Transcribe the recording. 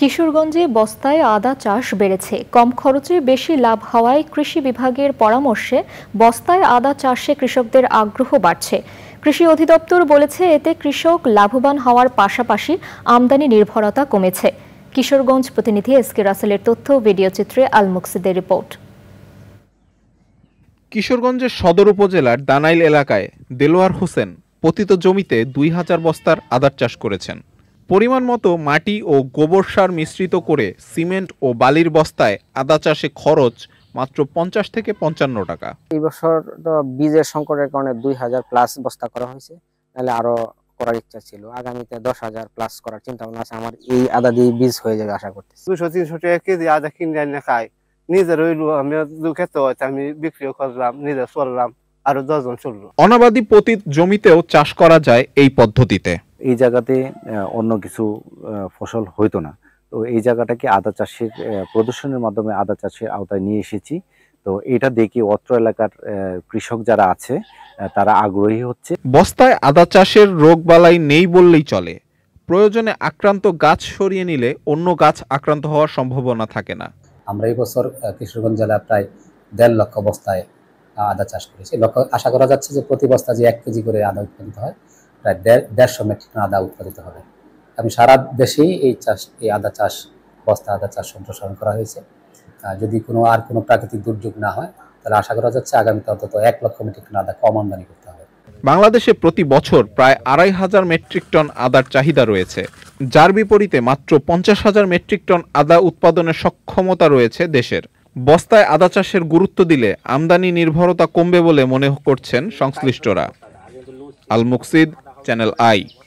কিশোরগঞ্জে বস্তায় আদা চাষ বেড়েছে কম খরচে বেশি লাভ হওয়ায় কৃষি বিভাগের পরামর্শে বস্তায় আদা চাষে কৃষকদের আগ্রহ বাড়ছে কৃষি অধিদপ্তর বলেছে এতে কৃষক লাভবান হওয়ার পাশাপাশি আমদানি নির্ভরতা কমেছে কিশোরগঞ্জ প্রতিনিধি এস কে রাসেলের তথ্য ভিডিও চিত্রে আল রিপোর্ট কিশোরগঞ্জের সদর উপজেলার দানাইল এলাকায় দেলোয়ার হোসেন পতিত জমিতে দুই হাজার বস্তার আদার চাষ করেছেন পরিমাণ মতো মাটি ও গোবর সার মিশ্রিত করে সিমেন্ট ও বালির বস্তায় আদা চাষে খরচ মাত্র পঞ্চাশ থেকে পঞ্চান্ন টাকা এই বছর তো বীজের সংকটের কারণে দুই হাজার প্লাস বস্তা করা হয়েছে তাহলে আরো করার ইচ্ছা ছিল আগামীতে দশ হাজার প্লাস করার চিন্তা ভাবনা আছে আমার এই আদা দিয়ে বীজ হয়ে যাবে আশা করতেছি দুশো তিনশো টাকা কেজি আদা কিনে না খাই নিজে রইল আমি খেতে আমি বিক্রিও করলাম নিজে চললাম আরো দশজন চললো অনাবাদী পতিত জমিতেও চাষ করা যায় এই পদ্ধতিতে এই জায়গাতে অন্য কিছু ফসল হইতো না তো এই জায়গাটাকে আদা চাষের প্রদর্শনের মাধ্যমে আদা চাষের আওতায় নিয়ে এসেছি তো এটা দেখি অত্র এলাকার কৃষক যারা আছে তারা আগ্রহী হচ্ছে বস্তায় আদা চাষের রোগবালাই নেই বললেই চলে প্রয়োজনে আক্রান্ত গাছ সরিয়ে নিলে অন্য গাছ আক্রান্ত হওয়ার সম্ভাবনা থাকে না আমরা এই বছর কিশোরগঞ্জ জেলা প্রায় দেড় লক্ষ বস্তায় আদা চাষ করেছি লক্ষ আশা করা যাচ্ছে যে প্রতি বস্তা যে এক কেজি করে আদা উৎপন্ন হয় প্রায় দেড় দেড়শো মেট্রিক টন আদা উৎপাদিত হবে এবং সারা দেশেই এই চাষ এই আদা চাষ বস্তা আদা চাষ সম্প্রসারণ করা হয়েছে যদি কোনো আর কোনো প্রাকৃতিক দুর্যোগ না হয় তাহলে আশা করা যাচ্ছে আগামীতে অন্তত এক লক্ষ মেট্রিক টন আদা কম আমদানি করতে হবে বাংলাদেশে প্রতি বছর প্রায় আড়াই হাজার মেট্রিক টন আদার চাহিদা রয়েছে যার বিপরীতে মাত্র পঞ্চাশ হাজার মেট্রিক টন আদা উৎপাদনের সক্ষমতা রয়েছে দেশের বস্তায় আদা চাষের গুরুত্ব দিলে আমদানি নির্ভরতা কমবে বলে মনে করছেন সংশ্লিষ্টরা আল মুকসিদ Channel I.